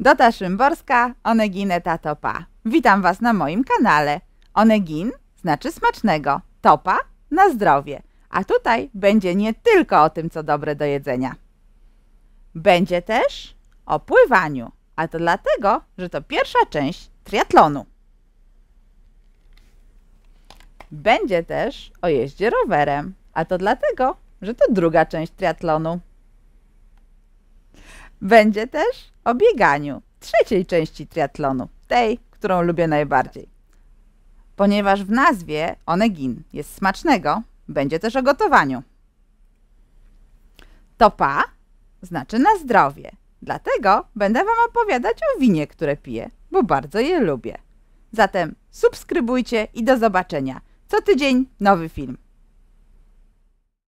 Dota Szymborska, Onegineta Topa. Witam Was na moim kanale. Onegin znaczy smacznego, topa na zdrowie. A tutaj będzie nie tylko o tym, co dobre do jedzenia. Będzie też o pływaniu, a to dlatego, że to pierwsza część triatlonu. Będzie też o jeździe rowerem, a to dlatego, że to druga część triatlonu. Będzie też o bieganiu trzeciej części triatlonu, tej, którą lubię najbardziej. Ponieważ w nazwie onegin jest smacznego, będzie też o gotowaniu. Topa znaczy na zdrowie, dlatego będę Wam opowiadać o winie, które piję, bo bardzo je lubię. Zatem subskrybujcie i do zobaczenia. Co tydzień nowy film.